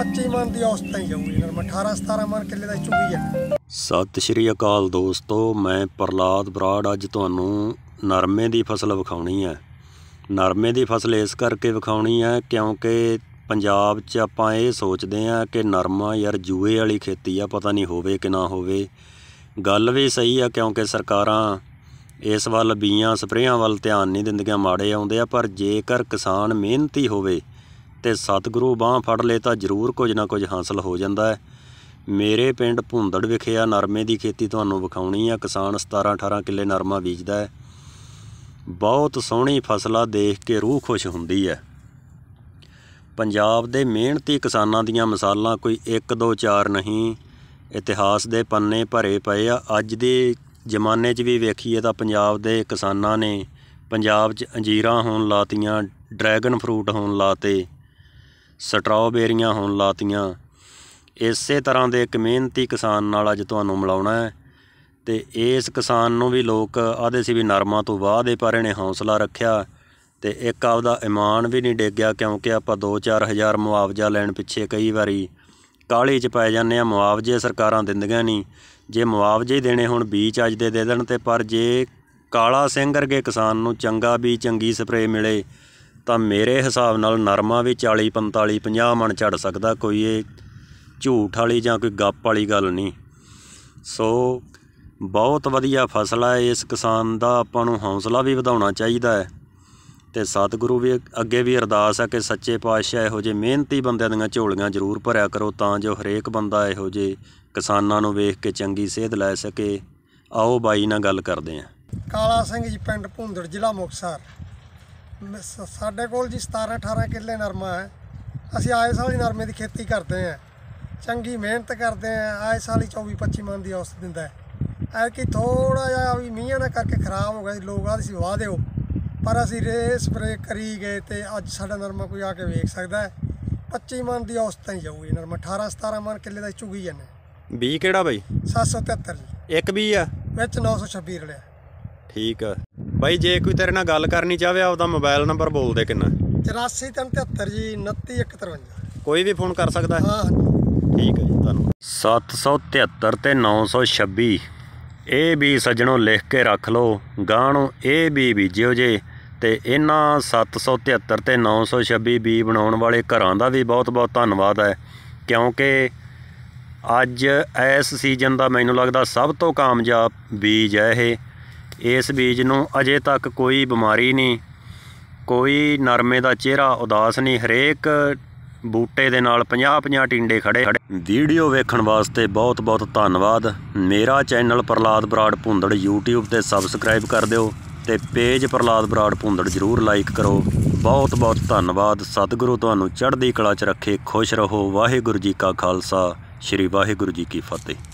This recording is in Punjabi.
25 ਮਨ ਦੀ ਔਸਤ ਹੀ ਜਾਊਗੀ 18 17 ਮਨ ਕਿੱਲੇ ਦਾ ਚੁੱਕੀ ਜਾਣਾ ਸਤਿ ਸ਼੍ਰੀ ਅਕਾਲ ਦੋਸਤੋ ਮੈਂ ਪ੍ਰਲਾਦ ਬਰਾੜ ਅੱਜ ਤੁਹਾਨੂੰ ਨਰਮੇ ਦੀ ਫਸਲ ਵਿਖਾਉਣੀ ਹੈ ਨਰਮੇ ਦੀ ਫਸਲ ਇਸ ਕਰਕੇ ਵਿਖਾਉਣੀ ਹੈ ਕਿਉਂਕਿ ਪੰਜਾਬ 'ਚ ਆਪਾਂ ਇਹ ਸੋਚਦੇ ਆ ਕਿ ਨਰਮਾ ਯਾਰ ਜੂਏ ਵਾਲੀ ਖੇਤੀ ਆ ਪਤਾ ਨਹੀਂ ਹੋਵੇ ਕਿ ਨਾ ਹੋਵੇ ਗੱਲ ਵੀ ਸਹੀ ਆ ਕਿਉਂਕਿ ਸਰਕਾਰਾਂ ਇਸ ਵੱਲ ਬੀਆਂ ਸਪਰੇਆਂ ਵੱਲ ਧਿਆਨ ਨਹੀਂ ਦਿੰਦੀਆਂ ਮਾੜੇ ਆਉਂਦੇ ਆ ਪਰ ਜੇਕਰ ਕਿਸਾਨ ਮਿਹਨਤੀ ਹੋਵੇ ਤੇ ਸਤਿਗੁਰੂ ਬਾਹ ਫੜ ਲੇ ਤਾਂ ਜ਼ਰੂਰ ਕੁਝ ਨਾ ਕੁਝ ਹਾਸਲ ਹੋ ਜਾਂਦਾ ਹੈ ਮੇਰੇ ਪਿੰਡ ਭੁੰਦੜ ਵਿਖੇ ਆ ਨਰਮੇ ਦੀ ਖੇਤੀ ਤੁਹਾਨੂੰ ਵਿਖਾਉਣੀ ਆ ਕਿਸਾਨ 17 18 ਕਿੱਲੇ ਨਰਮਾ ਬੀਜਦਾ ਹੈ ਬਹੁਤ ਸੋਹਣੀ ਫਸਲਾ ਦੇਖ ਕੇ ਰੂਹ ਖੁਸ਼ ਹੁੰਦੀ ਹੈ ਪੰਜਾਬ ਦੇ ਮਿਹਨਤੀ ਕਿਸਾਨਾਂ ਦੀਆਂ ਮਿਸਾਲਾਂ ਕੋਈ 1 2 4 ਨਹੀਂ ਇਤਿਹਾਸ ਦੇ ਪੰਨੇ ਭਰੇ ਪਏ ਆ ਅੱਜ ਦੇ ਜ਼ਮਾਨੇ 'ਚ ਵੀ ਵੇਖੀਏ ਤਾਂ ਪੰਜਾਬ ਦੇ ਕਿਸਾਨਾਂ ਨੇ ਪੰਜਾਬ 'ਚ ਅੰਜੀਰਾਂ ਹੋਣ ਲਾਤੀਆਂ ਡਰੈਗਨ ਫਰੂਟ ਹੋਣ ਲਾਤੇ ਸਟ੍ਰਾਬੇਰੀਆਂ ਹੋਣ ਲਾਤੀਆਂ ਇਸੇ ਤਰ੍ਹਾਂ ਦੇ ਇੱਕ ਮਿਹਨਤੀ ਕਿਸਾਨ ਨਾਲ ਅੱਜ ਤੁਹਾਨੂੰ ਮਿਲਾਉਣਾ ਹੈ ਤੇ ਇਸ ਕਿਸਾਨ ਨੂੰ ਵੀ ਲੋਕ ਆਦੇ ਸੀ ਵੀ ਨਰਮਾ ਤੋਂ ਬਾਅਦ ਇਹ ਪਰ ਇਹਨੇ ਹੌਸਲਾ ਰੱਖਿਆ ਤੇ ਇੱਕ ਆਪਦਾ ਇਮਾਨ ਵੀ ਨਹੀਂ ਡੇਗਿਆ ਕਿਉਂਕਿ ਆਪਾਂ 2-4000 ਮੁਆਵਜ਼ਾ ਲੈਣ ਪਿੱਛੇ ਕਈ ਵਾਰੀ ਕਾਲੇ 'ਚ ਪੈ ਜਾਂਦੇ ਆ ਮੁਆਵਜ਼ੇ ਸਰਕਾਰਾਂ ਦਿੰਦੀਆਂ ਨਹੀਂ ਜੇ ਮੁਆਵਜ਼ੇ ਦੇਣੇ ਹੁਣ ਬੀਜ ਅੱਜ ਦੇ ਦੇ ਦੇਣ ਤੇ ਪਰ ਜੇ ਕਾਲਾ ਸਿੰਘ ਵਰਗੇ ਕਿਸਾਨ ਨੂੰ ਚੰਗਾ ਬੀਜ ਚੰਗੀ ਸਪਰੇ ਮਿਲੇ ਤਾਂ ਮੇਰੇ ਹਿਸਾਬ ਨਾਲ ਨਰਮਾ ਵੀ 40 45 50 ਮਣ ਚੜ ਸਕਦਾ ਕੋਈ ਇਹ ਝੂਠ ਵਾਲੀ ਜਾਂ ਕੋਈ ਗੱਪ ਵਾਲੀ ਗੱਲ ਨਹੀਂ ਸੋ ਬਹੁਤ ਵਧੀਆ ਫਸਲ ਹੈ ਇਸ ਕਿਸਾਨ ਦਾ ਆਪਾਂ ਨੂੰ ਹੌਸਲਾ ਵੀ ਵਧਾਉਣਾ ਚਾਹੀਦਾ ਹੈ ਤੇ ਸਤਿਗੁਰੂ ਵੀ ਅੱਗੇ ਵੀ ਅਰਦਾਸ ਹੈ ਕਿ ਸੱਚੇ ਪਾਤਸ਼ਾਹ ਇਹੋ ਜੇ ਮਿਹਨਤੀ ਬੰਦਿਆਂ ਦੀਆਂ ਝੋਲੀਆਂ ਜ਼ਰੂਰ ਭਰਿਆ ਕਰੋ ਤਾਂ ਜੋ ਹਰੇਕ ਬੰਦਾ ਇਹੋ ਜੇ ਕਿਸਾਨਾਂ ਨੂੰ ਵੇਖ ਕੇ ਚੰਗੀ ਸੇਧ ਲੈ ਸਕੇ ਆਓ ਬਾਈ ਨਾਲ ਗੱਲ ਕਰਦੇ ਆਂ ਕਾਲਾ ਸਿੰਘ ਜੀ ਪਿੰਡ ਭੁੰਦੜ ਜ਼ਿਲ੍ਹਾ ਮੁਕਸਰ ਸਾਡੇ ਕੋਲ ਜੀ 17 18 ਕਿੱਲੇ ਨਰਮਾ ਹੈ ਅਸੀਂ ਆਏ ਸਾਲ ਹੀ ਨਰਮੇ ਦੀ ਖੇਤੀ ਕਰਦੇ ਆਂ ਚੰਗੀ ਮਿਹਨਤ ਕਰਦੇ ਆਂ ਆਏ ਸਾਲ ਹੀ 24 25 ਮਨ ਦੀ ਔਸਤ ਦਿੰਦਾ ਹੈ ਕਿ ਥੋੜਾ ਜਿਹਾ ਵੀ ਮੀਂਹ ਨਾ ਕਰਕੇ ਖਰਾਬ ਹੋ ਗਿਆ ਸੀ ਲੋਕ ਆਦੇ ਸੀ ਵਾਹ ਪਰ ਅਸੀਂ ਰੇ ਸਪਰੇ ਕਰੀ ਗਏ ਤੇ ਅੱਜ ਸਾਡਾ ਨਰਮਾ ਕੋਈ ਆ ਕੇ ਵੇਖ ਸਕਦਾ ਹੈ 25 ਮਨ ਦੀ ਔਸਤ ਤਾਂ ਹੀ ਜਾਊਗੀ ਨਰਮਾ 18 17 ਮਨ ਕਿੱਲੇ ਦਾ ਚੁਗੀ ਜਾਂਦਾ ਬੀ ਕਿਹੜਾ ਬਾਈ 773 ਜੀ ਇੱਕ ਬੀ ਆ ਵਿੱਚ 926 ਰਲਿਆ ਠੀਕ ਆ ਬਾਈ ਜੇ ਕੋਈ ਤੇਰੇ ਨਾਲ ਗੱਲ ਕਰਨੀ ਚਾਹਵੇ ਆਪਦਾ ਮੋਬਾਈਲ ਨੰਬਰ ਬੋਲ ਦੇ ਕਿੰਨਾ 8473 ਜੀ 2951 ਕੋਈ ਵੀ ਫੋਨ ਕਰ ਸਕਦਾ ਹੈ ਹਾਂ ਠੀਕ ਹੈ ਜੀ ਧੰਨਵਾਦ 773 ਤੇ 926 ਇਹ ਵੀ ਸੱਜਣੋ ਲਿਖ ਕੇ ਰੱਖ ਲਓ ਗਾਣੋ ਇਹ ਵੀ ਜਿਓ ਜੇ ਤੇ ਇਹਨਾਂ 773 ਤੇ 926 ਬੀ ਬਣਾਉਣ ਵਾਲੇ ਘਰਾਂ ਦਾ ਵੀ ਬਹੁਤ ਬਹੁਤ ਧੰਨਵਾਦ ਹੈ ਕਿਉਂਕਿ ਅੱਜ ਇਸ ਸੀਜ਼ਨ ਦਾ ਮੈਨੂੰ ਲੱਗਦਾ ਸਭ ਤੋਂ ਕਾਮਯਾਬ ਬੀਜ ਹੈ ਇਹ ਇਸ ਬੀਜ ਨੂੰ ਅਜੇ ਤੱਕ ਕੋਈ ਬਿਮਾਰੀ ਨਹੀਂ ਕੋਈ ਨਰਮੇ ਦਾ ਚਿਹਰਾ ਉਦਾਸ ਨਹੀਂ ਹਰੇਕ ਬੂਟੇ ਦੇ ਨਾਲ 50-50 ਟਿੰਡੇ ਖੜੇ ਵੀਡੀਓ ਵੇਖਣ ਵਾਸਤੇ ਬਹੁਤ-ਬਹੁਤ ਧੰਨਵਾਦ ਮੇਰਾ ਚੈਨਲ ਪ੍ਰਲਾਦ ਬਰਾੜ ਭੁੰਦੜ YouTube ਤੇ ਸਬਸਕ੍ਰਾਈਬ ਕਰ ਦਿਓ ਤੇ ਪੇਜ ਪ੍ਰਲਾਦ ਬਰਾੜ ਭੁੰਦੜ ਜਰੂਰ ਲਾਈਕ ਕਰੋ ਬਹੁਤ-ਬਹੁਤ ਧੰਨਵਾਦ ਸਤਿਗੁਰੂ ਤੁਹਾਨੂੰ ਚੜ੍ਹਦੀ ਕਲਾ 'ਚ ਰੱਖੇ ਖੁਸ਼ ਰਹੋ ਵਾਹਿਗੁਰੂ ਜੀ ਕਾ ਖਾਲਸਾ ਸ੍ਰੀ ਵਾਹਿਗੁਰੂ ਜੀ ਕੀ ਫਤਿਹ